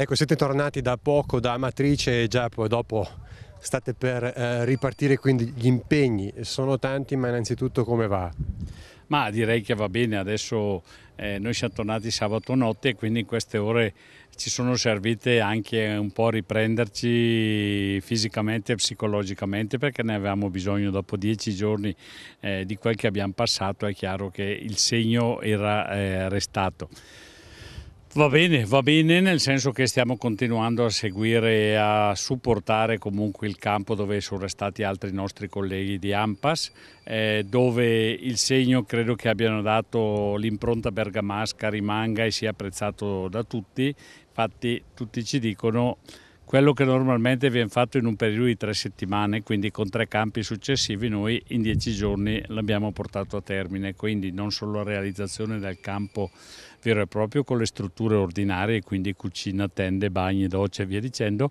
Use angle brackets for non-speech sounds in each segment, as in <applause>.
Ecco, siete tornati da poco da Amatrice e già poi dopo state per eh, ripartire, quindi gli impegni sono tanti, ma innanzitutto come va? Ma direi che va bene, adesso eh, noi siamo tornati sabato notte, quindi in queste ore ci sono servite anche un po' a riprenderci fisicamente e psicologicamente perché ne avevamo bisogno dopo dieci giorni eh, di quel che abbiamo passato, è chiaro che il segno era eh, restato. Va bene, va bene, nel senso che stiamo continuando a seguire e a supportare comunque il campo dove sono restati altri nostri colleghi di Ampas, eh, dove il segno credo che abbiano dato l'impronta bergamasca rimanga e sia apprezzato da tutti, infatti tutti ci dicono quello che normalmente viene fatto in un periodo di tre settimane, quindi con tre campi successivi noi in dieci giorni l'abbiamo portato a termine, quindi non solo la realizzazione del campo vero e proprio con le strutture ordinarie, quindi cucina, tende, bagni, docce e via dicendo,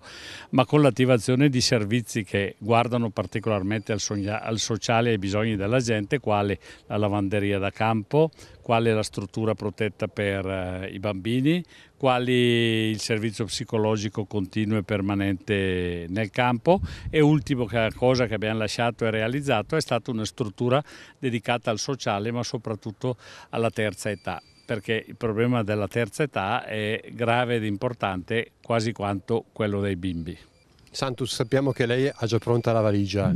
ma con l'attivazione di servizi che guardano particolarmente al, sogna, al sociale e ai bisogni della gente, quale la lavanderia da campo, quale la struttura protetta per eh, i bambini, quali il servizio psicologico continuo e permanente nel campo e ultimo cosa che abbiamo lasciato e realizzato è stata una struttura dedicata al sociale ma soprattutto alla terza età perché il problema della terza età è grave ed importante quasi quanto quello dei bimbi. Santus, sappiamo che lei ha già pronta la valigia.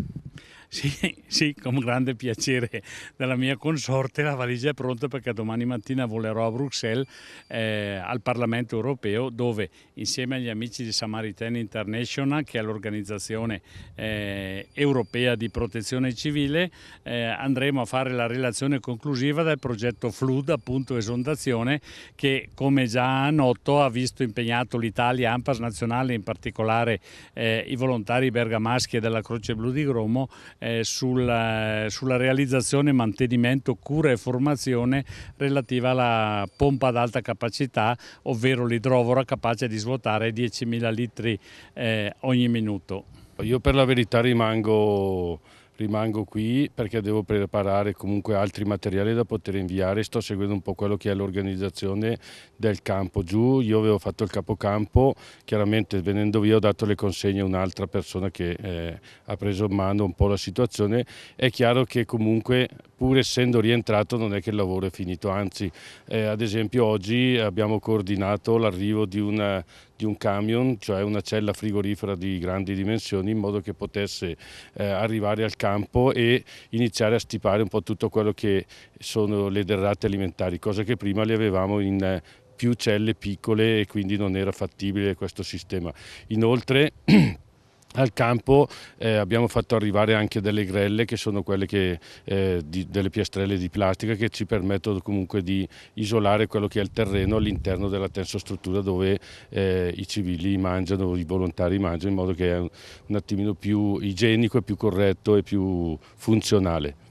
Sì, sì, con grande piacere della mia consorte. La valigia è pronta perché domani mattina volerò a Bruxelles eh, al Parlamento europeo dove insieme agli amici di Samaritan International, che è l'organizzazione eh, europea di protezione civile, eh, andremo a fare la relazione conclusiva del progetto FLUD, appunto esondazione, che come già noto ha visto impegnato l'Italia, Ampas Nazionale, in particolare eh, i volontari bergamaschi e della Croce Blu di Gromo, eh, sulla, eh, sulla, realizzazione, mantenimento, cura e formazione relativa alla pompa ad alta capacità, ovvero l'idrovora capace di svuotare 10.000 litri eh, ogni minuto. Io per la verità rimango rimango qui perché devo preparare comunque altri materiali da poter inviare, sto seguendo un po' quello che è l'organizzazione del campo giù, io avevo fatto il capocampo, chiaramente venendo via ho dato le consegne a un'altra persona che eh, ha preso in mano un po' la situazione, è chiaro che comunque pur essendo rientrato non è che il lavoro è finito, anzi eh, ad esempio oggi abbiamo coordinato l'arrivo di, di, un camion, cioè una cella frigorifera di grandi dimensioni in modo che potesse eh, arrivare al campo campo e iniziare a stipare un po' tutto quello che sono le derrate alimentari, cosa che prima le avevamo in eh, più celle piccole e quindi non era fattibile questo sistema. Inoltre <clears throat> Al campo eh, abbiamo fatto arrivare anche delle grelle che sono quelle che, eh, di, delle piastrelle di plastica che ci permettono comunque di isolare quello che è il terreno all'interno della tensostruttura dove eh, i civili mangiano, i volontari mangiano in modo che è un, un attimino più igienico e più corretto e più funzionale.